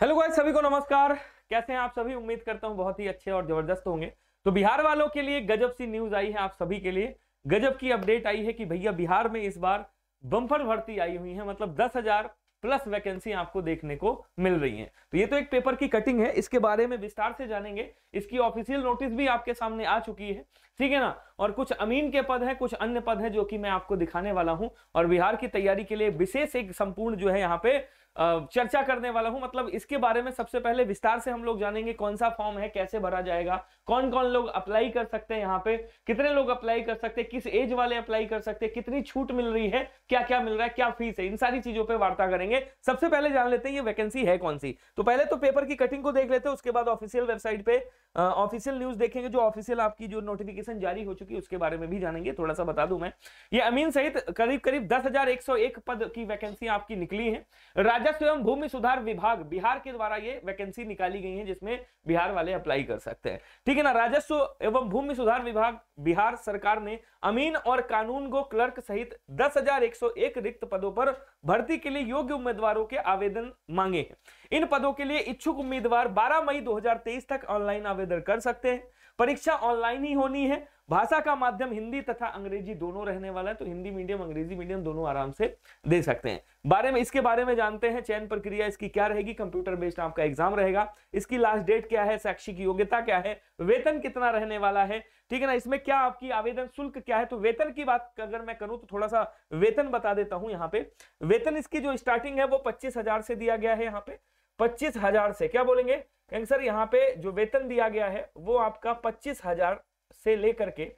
hello guys सभी को नमस्कार कैसे हैं आप सभी उम्मीद करता हूं बहुत ही अच्छे और जबरदस्त होंगे तो बिहार वालों के लिए गजब सी न्यूज आई है आप सभी के लिए गजब की अपडेट आई है कि भैया बिहार में इस बार बम्फर भर्ती आई हुई है मतलब दस हजार प्लस वैकेंसी आपको देखने को मिल रही है तो ये तो एक पेपर की कटिंग है इसके बारे में विस्तार से जानेंगे इसकी ऑफिशियल नोटिस भी आपके सामने आ चुकी है ठीक है ना और कुछ अमीन के पद है कुछ अन्य पद है जो कि मैं आपको दिखाने वाला हूं और बिहार की तैयारी के लिए विशेष एक संपूर्ण जो है यहाँ पे चर्चा करने वाला हूं मतलब इसके बारे में सबसे पहले विस्तार से हम लोग जानेंगे कौन सा फॉर्म है कैसे भरा जाएगा कौन कौन लोग अप्लाई कर सकते हैं यहाँ पे कितने लोग अप्लाई कर सकते हैं किस एज वाले अप्लाई कर सकते हैं कितनी छूट मिल रही है क्या क्या मिल रहा है क्या फीस है इन सारी चीजों पर वार्ता करेंगे सबसे पहले जान लेते हैं ये वैकेंसी है कौन सी तो पहले तो पेपर की कटिंग को देख लेते हैं उसके बाद ऑफिशियल वेबसाइट पे ऑफिशियल न्यूज देखेंगे जो ऑफिशियल आपकी जो नोटिफिकेशन जारी हो चुकी है उसके बारे में भी जानेंगे थोड़ा सा बता दू मैं ये अमीन सहित करीब करीब दस पद की वैकेंसी आपकी निकली है राज्य राजस्व एवं भूमि सुधार विभाग बिहार के द्वारा ये वैकेंसी निकाली गई है जिसमें बिहार वाले अप्लाई कर सकते हैं ठीक है ना राजस्व एवं भूमि सुधार विभाग बिहार सरकार ने अमीन और कानून को क्लर्क सहित 10,101 रिक्त पदों पर भर्ती के लिए योग्य उम्मीदवारों के आवेदन मांगे हैं इन पदों के लिए इच्छुक उम्मीदवार बारह मई दो तक ऑनलाइन आवेदन कर सकते हैं परीक्षा ऑनलाइन ही होनी है भाषा का माध्यम हिंदी तथा अंग्रेजी दोनों रहने वाला है तो हिंदी मीडियम अंग्रेजी मीडियम दोनों आराम से दे सकते हैं बारे में इसके बारे में जानते हैं चयन प्रक्रिया इसकी क्या रहेगी कंप्यूटर बेस्ड आपका एग्जाम रहेगा इसकी लास्ट डेट क्या है शैक्षिक योग्यता क्या है वेतन कितना रहने वाला है ठीक है ना इसमें क्या आपकी आवेदन शुल्क क्या है तो वेतन की बात अगर मैं करूं तो थोड़ा सा वेतन बता देता हूं यहाँ पे वेतन इसकी जो स्टार्टिंग है वो पच्चीस हजार से दिया गया है यहाँ पे पच्चीस हजार से क्या बोलेंगे सर यहाँ पे जो वेतन दिया गया है वो आपका पच्चीस हजार से लेकर के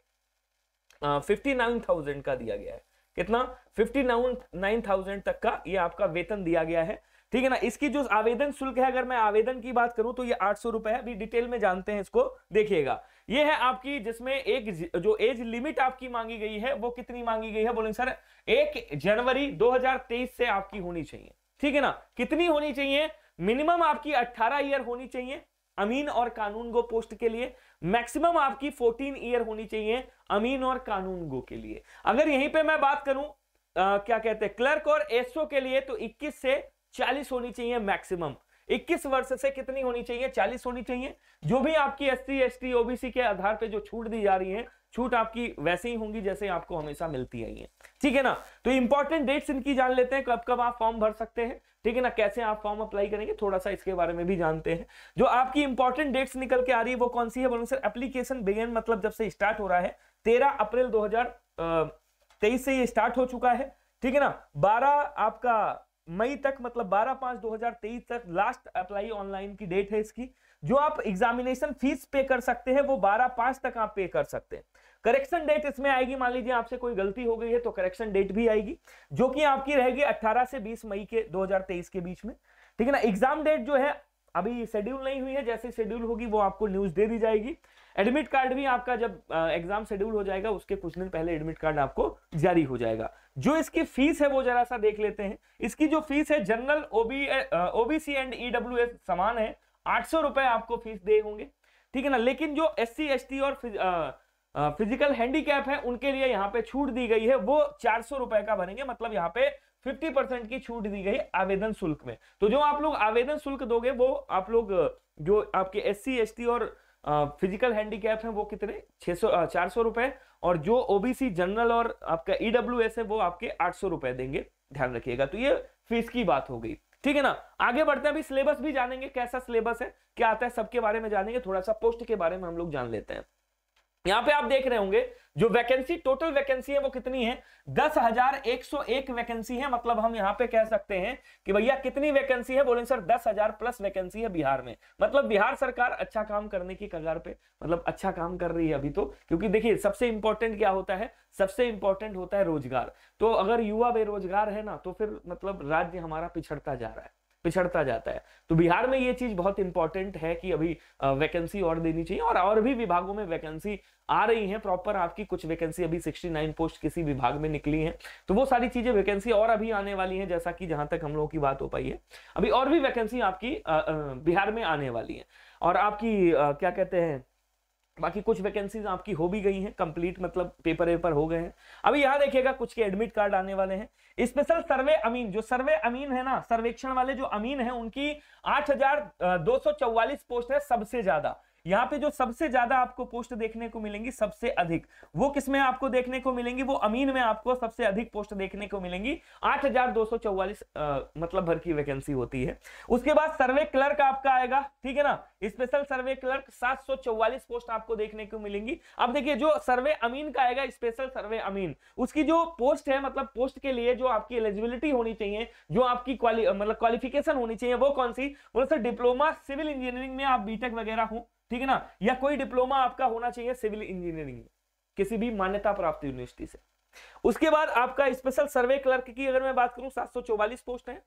फिफ्टी नाइन थाउजेंड का दिया गया है कितना फिफ्टी नाइन थाउजेंड तक का ये आपका वेतन दिया गया है ठीक है ना इसकी जो आवेदन शुल्क है अगर मैं आवेदन की बात करूं तो ये आठ सौ रुपए है अभी डिटेल में जानते हैं इसको देखिएगा ये है आपकी जिसमें एक जो एज लिमिट आपकी मांगी गई है वो कितनी मांगी गई है बोले सर एक जनवरी 2023 से आपकी होनी चाहिए ठीक है ना कितनी होनी चाहिए मिनिमम आपकी 18 ईयर होनी चाहिए अमीन और कानून को पोस्ट के लिए मैक्सिमम आपकी 14 ईयर होनी चाहिए अमीन और कानून गो के लिए अगर यहीं पे मैं बात करूं आ, क्या कहते हैं क्लर्क और एसओ के लिए तो 21 से 40 होनी चाहिए मैक्सिमम 21 वर्ष से कितनी होनी चाहिए 40 होनी चाहिए जो भी आपकी S C S T OBC के आधार पे जो छूट दी जा रही है छूट आपकी वैसे ही होंगी जैसे आपको हमेशा मिलती है ठीक है ना तो इंपॉर्टेंट डेट्स इनकी जान लेते हैं कब कब आप फॉर्म भर सकते हैं ठीक है ना कैसे आप फॉर्म अप्लाई करेंगे थोड़ा सा इसके बारे में भी जानते हैं जो आपकी इंपॉर्टेंट डेट्स निकल के आ रही है वो कौन सी है बोलो सर एप्लीकेशन बिगेन मतलब जब से स्टार्ट हो रहा है तेरह अप्रैल दो हजार, से ये स्टार्ट हो चुका है ठीक है ना बारह आपका मई तक मतलब 12 पांच 2023 तक लास्ट अप्लाई ऑनलाइन की डेट है इसकी जो आप एग्जामिनेशन फीस पे कर सकते हैं वो 12 पांच तक आप पे कर सकते हैं करेक्शन डेट इसमें आएगी मान लीजिए आपसे कोई गलती हो गई है तो करेक्शन डेट भी आएगी जो कि आपकी रहेगी 18 से 20 मई के 2023 के बीच में ठीक है ना एग्जाम डेट जो है अभी शेड्यूल नहीं हुई है जैसे शेड्यूल होगी वो आपको न्यूज दे दी जाएगी एडमिट कार्ड भी आपका जब एग्जाम शेड्यूल हो जाएगा उसके कुछ दिन पहले एडमिट कार्ड आपको जारी हो जाएगा जो इसकी फीस है वो जरा सा देख लेते हैं इसकी जो फीस है general OB OBC and EW समान है आठ सौ रुपए आपको फीस दे होंगे ठीक है ना लेकिन जो एस सी और फिज, आ, आ, फिजिकल हैंडीकैप है उनके लिए यहाँ पे छूट दी गई है वो चार सौ रुपए का बनेंगे मतलब यहाँ पे फिफ्टी परसेंट की छूट दी गई आवेदन शुल्क में तो जो आप लोग आवेदन शुल्क दोगे वो आप लोग जो आपके एस सी और फिजिकल हैंडीकैप है वो कितने छह सौ चार सौ रुपए और जो ओबीसी जनरल और आपका ईडब्ल्यू है वो आपके आठ सौ रुपए देंगे ध्यान रखिएगा तो ये फीस की बात हो गई ठीक है ना आगे बढ़ते हैं अभी सिलेबस भी जानेंगे कैसा सिलेबस है क्या आता है सबके बारे में जानेंगे थोड़ा सा पोस्ट के बारे में हम लोग जान लेते हैं यहां पे आप देख रहे होंगे जो वैकेंसी टोटल वैकेंसी है वो कितनी है दस हजार एक सौ एक वैकेंसी है मतलब हम यहाँ पे कह सकते हैं कि भैया कितनी वैकेंसी है बोले सर दस हजार प्लस वैकेंसी है बिहार में मतलब बिहार सरकार अच्छा काम करने की कगार पे मतलब अच्छा काम कर रही है अभी तो क्योंकि देखिए सबसे इंपॉर्टेंट क्या होता है सबसे इंपॉर्टेंट होता है रोजगार तो अगर युवा बेरोजगार है ना तो फिर मतलब राज्य हमारा पिछड़ता जा रहा है पिछड़ता जाता है तो बिहार में ये चीज बहुत इंपॉर्टेंट है कि अभी वैकेंसी और देनी चाहिए और और भी विभागों में वैकेंसी आ रही है प्रॉपर आपकी कुछ वैकेंसी अभी 69 पोस्ट किसी विभाग में निकली है तो वो सारी चीजें वैकेंसी और अभी आने वाली है जैसा कि जहां तक हम लोगों की बात हो पाई है अभी और भी वैकेंसी आपकी बिहार में आने वाली है और आपकी क्या कहते हैं बाकी कुछ वैकेंसीज आपकी हो भी गई हैं कंप्लीट मतलब पेपर वेपर हो गए हैं अभी यहाँ देखिएगा कुछ के एडमिट कार्ड आने वाले हैं स्पेशल सर्वे अमीन जो सर्वे अमीन है ना सर्वेक्षण वाले जो अमीन है उनकी आठ पोस्ट है सबसे ज्यादा यहाँ पे जो सबसे ज्यादा आपको पोस्ट देखने को मिलेंगी सबसे अधिक वो किसमें आपको देखने को मिलेंगी वो अमीन में आपको सबसे अधिक पोस्ट देखने को मिलेंगी आठ मतलब भर की वैकेंसी होती है उसके बाद सर्वे क्लर्क आपका आएगा ठीक है ना स्पेशल सर्वे क्लर्क सात पोस्ट आपको देखने को मिलेंगी अब देखिए जो सर्वे अमीन का आएगा स्पेशल सर्वे अमीन उसकी जो पोस्ट है मतलब पोस्ट के लिए जो आपकी एलिजिबिलिटी होनी चाहिए जो आपकी क्वालि मतलब क्वालिफिकेशन होनी चाहिए वो कौन सी बोलो सर डिप्लोमा सिविल इंजीनियरिंग में आप बीटेक वगैरह हूँ ठीक है ना या कोई डिप्लोमा आपका होना चाहिए सिविल इंजीनियरिंग में किसी भी मान्यता प्राप्त यूनिवर्सिटी से उसके बाद आपका स्पेशल सर्वे क्लर्क की अगर मैं बात करूं चौवालीस पोस्ट है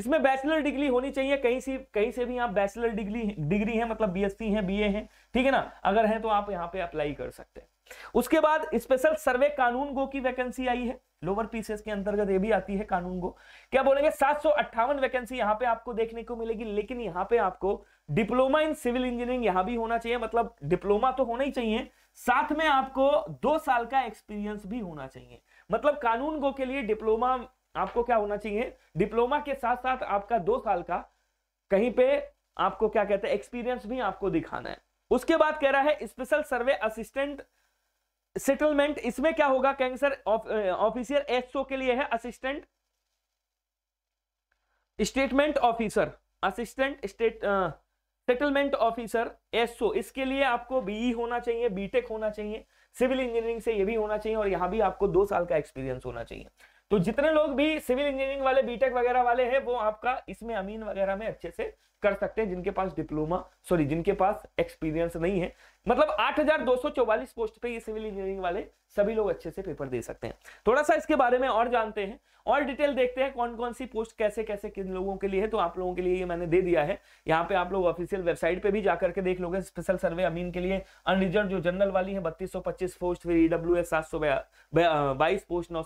इसमें बैचलर डिग्री होनी चाहिए कहीं से कहीं से भी आप बैचलर डिग्री डिग्री है मतलब सी है ए है ठीक है ना अगर है तो आप यहाँ पे अप्लाई कर सकते हैं उसके बाद स्पेशल सर्वे कानून गो की वैकेंसी आई है लोअर पीसेस के अंतर्गत ये भी आती है कानून गो क्या बोलेंगे सात सौ अट्ठावन वैकेंसी यहां पे आपको देखने को मिलेगी लेकिन यहां पे आपको डिप्लोमा इन सिविल इंजीनियरिंग यहां भी होना चाहिए मतलब डिप्लोमा तो होना ही चाहिए साथ में आपको दो साल का एक्सपीरियंस भी होना चाहिए मतलब कानून गो के लिए डिप्लोमा आपको क्या होना चाहिए डिप्लोमा के साथ साथ आपका दो साल का कहीं पे आपको क्या कहते हैं एक्सपीरियंस भी आपको दिखाना है उसके बाद कह रहा है स्पेशल सर्वे असिस्टेंट सेटलमेंट इसमें क्या होगा कैंसर ऑफिसर एसओ के लिए है assistant statement officer assistant state settlement officer SO इसके लिए आपको बीई e होना चाहिए बीटेक होना चाहिए सिविल इंजीनियरिंग से ये भी होना चाहिए और यहां भी आपको दो साल का एक्सपीरियंस होना चाहिए तो जितने लोग भी सिविल इंजीनियरिंग वाले बीटेक वगैरह वाले हैं वो आपका इसमें अमीन वगैरह में अच्छे से कर सकते हैं जिनके पास डिप्लोमा सॉरी जिनके पास एक्सपीरियंस नहीं है मतलब 8,244 पोस्ट पे ये सिविल इंजीनियरिंग वाले सभी लोग अच्छे से पेपर दे सकते हैं थोड़ा सा इसके बारे में और जानते हैं और डिटेल देखते हैं कौन कौन सी पोस्ट कैसे कैसे किन लोगों के लिए है तो आप लोगों के लिए ये मैंने दे दिया है यहाँ पे आप लोग ऑफिशियल वेबसाइट पे भी जाकर के देख लोगे स्पेशल सर्वे अमीन के लिए अनरिजर्व जो जनरल वाली है बत्तीस पोस्ट फिर ईडब्ल्यू एस सात पोस्ट नौ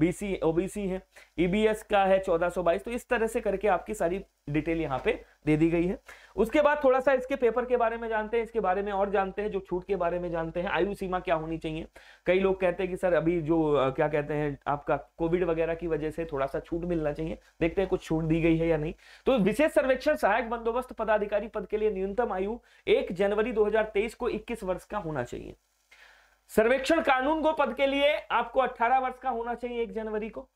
बीसी ओबीसी है ईबीएस e का है 1422 तो इस तरह से करके आपकी सारी डिटेल यहाँ पे दे दी गई है उसके बाद थोड़ा सा इसके पेपर के बारे में जानते हैं इसके बारे में और जानते हैं जो छूट के बारे में जानते हैं आयु सीमा क्या होनी चाहिए कई लोग कहते हैं कि सर अभी जो क्या कहते हैं आपका कोविड वगैरह की वजह से थोड़ा सा छूट मिलना चाहिए देखते हैं कुछ छूट दी गई है या नहीं तो विशेष सर्वेक्षण सहायक बंदोबस्त पदाधिकारी पद के लिए न्यूनतम आयु एक जनवरी दो को इक्कीस वर्ष का होना चाहिए सर्वेक्षण कानून को पद के लिए आपको 18 वर्ष का होना चाहिए एक जनवरी को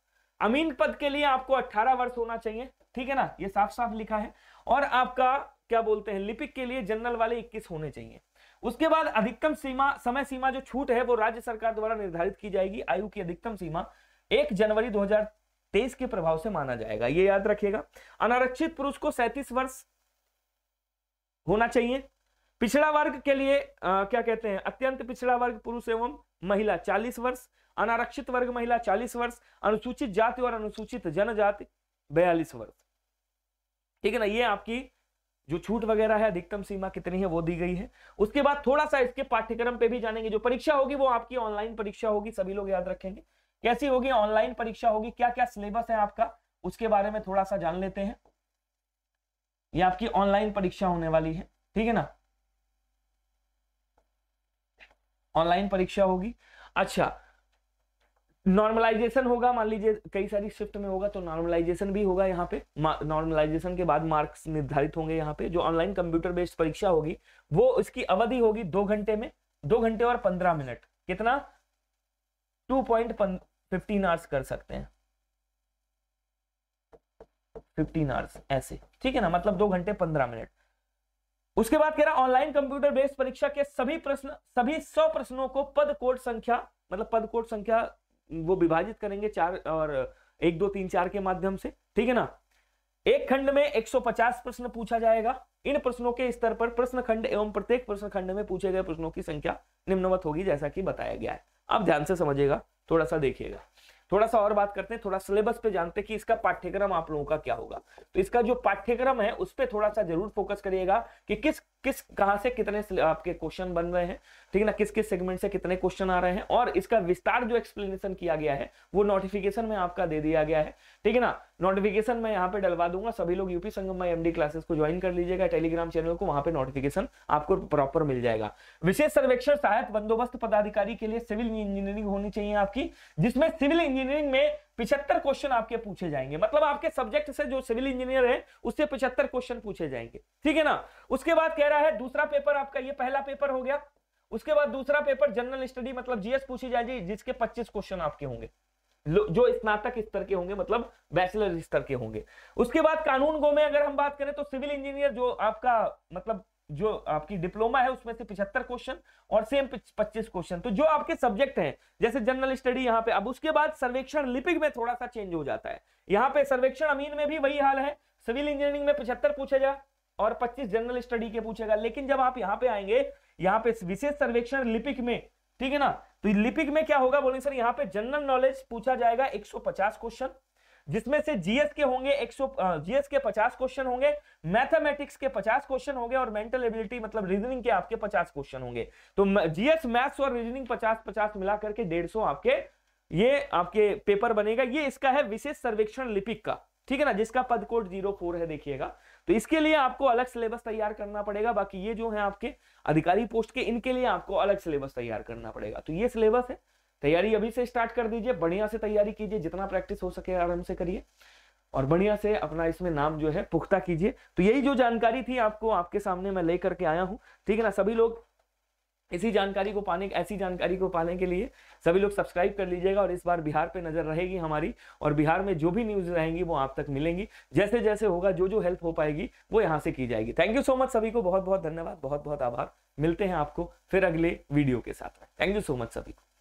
अमीन पद के लिए आपको 18 वर्ष होना चाहिए ठीक है ना ये साफ साफ लिखा है और आपका क्या बोलते हैं लिपिक के लिए जनरल वाले 21 होने चाहिए उसके बाद अधिकतम सीमा समय सीमा जो छूट है वो राज्य सरकार द्वारा निर्धारित की जाएगी आयु की अधिकतम सीमा एक जनवरी 2023 के प्रभाव से माना जाएगा ये याद रखिएगा अनारक्षित पुरुष को सैंतीस वर्ष होना चाहिए पिछड़ा वर्ग के लिए आ, क्या कहते हैं अत्यंत पिछड़ा वर्ग पुरुष एवं महिला 40 वर्ष अनारक्षित वर्ग महिला 40 वर्ष अनुसूचित जाति और अनुसूचित जनजाति 42 वर्ष ठीक है ना ये आपकी जो छूट वगैरह है अधिकतम सीमा कितनी है वो दी गई है उसके बाद थोड़ा सा इसके पाठ्यक्रम पे भी जानेंगे जो परीक्षा होगी वो आपकी ऑनलाइन परीक्षा होगी सभी लोग याद रखेंगे कैसी होगी ऑनलाइन परीक्षा होगी क्या क्या सिलेबस है आपका उसके बारे में थोड़ा सा जान लेते हैं ये आपकी ऑनलाइन परीक्षा होने वाली है ठीक है ना ऑनलाइन परीक्षा होगी अच्छा नॉर्मलाइजेशन होगा मान लीजिए कई सारी शिफ्ट में होगा तो नॉर्मलाइजेशन भी होगा यहाँ पे नॉर्मलाइजेशन के बाद मार्क्स निर्धारित होंगे यहाँ पे जो ऑनलाइन कंप्यूटर बेस्ड परीक्षा होगी वो इसकी अवधि होगी दो घंटे में दो घंटे और पंद्रह मिनट कितना टू पॉइंट फिफ्टीन आवर्स कर सकते हैं फिफ्टीन आवर्स ऐसे ठीक है ना मतलब दो घंटे पंद्रह मिनट उसके बाद कह रहा ऑनलाइन कंप्यूटर बेस्ड परीक्षा के सभी प्रश्न सभी सौ प्रश्नों को पद कोड संख्या मतलब पद कोड संख्या वो विभाजित करेंगे चार और एक दो तीन चार के माध्यम से ठीक है ना एक खंड में 150 प्रश्न पूछा जाएगा इन प्रश्नों के स्तर पर प्रश्न खंड एवं प्रत्येक प्रश्न खंड में पूछे गए प्रश्नों की संख्या निम्नवत होगी जैसा कि बताया गया है आप ध्यान से समझिएगा थोड़ा सा देखिएगा थोड़ा सा और बात करते हैं थोड़ा सिलेबस पे जानते हैं कि इसका पाठ्यक्रम आप लोगों का क्या होगा तो इसका जो पाठ्यक्रम है उस पर थोड़ा सा जरूर फोकस करिएगा कि किस किस कहां से कितने आपके क्वेश्चन बन रहे हैं ठीक है ना किस किस सेगमेंट से कितने क्वेश्चन आ रहे हैं और इसका विस्तार जो एक्सप्लेनेशन किया गया है वो नोटिफिकेशन में आपका दे दिया गया है ठीक है ना नोटिफिकेशन मैं यहाँ पे डलवा दूंगा सभी लोग UP Sangam my MD classes को ज्वाइन कर लीजिएगा टेलीग्राम चैनल को वहां पे नोटिफिकेशन आपको प्रॉपर मिल जाएगा विशेष सर्वेक्षण सहायक बंदोबस्त पदाधिकारी के लिए सिविल इंजीनियरिंग होनी चाहिए आपकी जिसमें सिविल इंजीनियरिंग में पिछहत्तर क्वेश्चन आपके पूछे जाएंगे मतलब आपके सब्जेक्ट से जो सिविल इंजीनियर है उससे पिछहत्तर क्वेश्चन पूछे जाएंगे ठीक है ना उसके बाद कह रहा है दूसरा पेपर आपका ये पहला पेपर हो गया उसके बाद दूसरा पेपर जनरल स्टडी मतलब जीएस पूछी जाएगी जिसके पच्चीस क्वेश्चन आपके होंगे जो स्नातक स्तर के होंगे मतलब बैचलर स्तर के होंगे उसके बाद कानून गो में अगर हम बात करें तो सिविल इंजीनियर जो आपका मतलब जो आपकी डिप्लोमा है उसमें से पिछहत्तर क्वेश्चन और सेम पच्चीस क्वेश्चन तो जो आपके सब्जेक्ट हैं जैसे जनरल स्टडी यहाँ पे अब उसके बाद सर्वेक्षण लिपिक में थोड़ा सा चेंज हो जाता है यहाँ पे सर्वेक्षण अमीन में भी वही हाल है सिविल इंजीनियरिंग में पिछहत्तर पूछेगा और पच्चीस जनरल स्टडी के पूछेगा लेकिन जब आप यहाँ पे आएंगे यहाँ पे विशेष सर्वेक्षण लिपिक में ठीक है ना तो लिपिक में क्या होगा बोलेंगे सर यहाँ पे जनरल नॉलेज पूछा जाएगा एक क्वेश्चन जिसमें से जीएस के होंगे सौ जीएस के 50 क्वेश्चन होंगे मैथमेटिक्स के 50 क्वेश्चन होंगे और मेंटल एबिलिटी मतलब रीजनिंग के आपके 50 क्वेश्चन होंगे तो जीएस मैथ्स और रीजनिंग 50 50 मिला करके 150 आपके ये आपके पेपर बनेगा ये इसका है विशेष सर्वेक्षण लिपिक का ठीक है ना जिसका पद कोड जीरो फोर है देखिएगा तो इसके लिए आपको अलग सिलेबस तैयार करना पड़ेगा बाकी ये जो है आपके अधिकारी पोस्ट के इनके लिए आपको अलग सिलेबस तैयार करना पड़ेगा तो ये सिलेबस है तैयारी अभी से स्टार्ट कर दीजिए बढ़िया से तैयारी कीजिए जितना प्रैक्टिस हो सके आराम से करिए और बढ़िया से अपना इसमें नाम जो है पुख्ता कीजिए तो यही जो जानकारी थी आपको आपके सामने मैं लेकर के आया हूँ ठीक है ना सभी लोग इसी जानकारी को पाने ऐसी जानकारी को पाने के लिए सभी लोग सब्सक्राइब कर लीजिएगा और इस बार बिहार पे नजर रहेगी हमारी और बिहार में जो भी न्यूज रहेंगी वो आप तक मिलेंगी जैसे जैसे होगा जो जो हेल्प हो पाएगी वो यहाँ से की जाएगी थैंक यू सो मच सभी को बहुत बहुत धन्यवाद बहुत बहुत आभार मिलते हैं आपको फिर अगले वीडियो के साथ में थैंक यू सो मच सभी को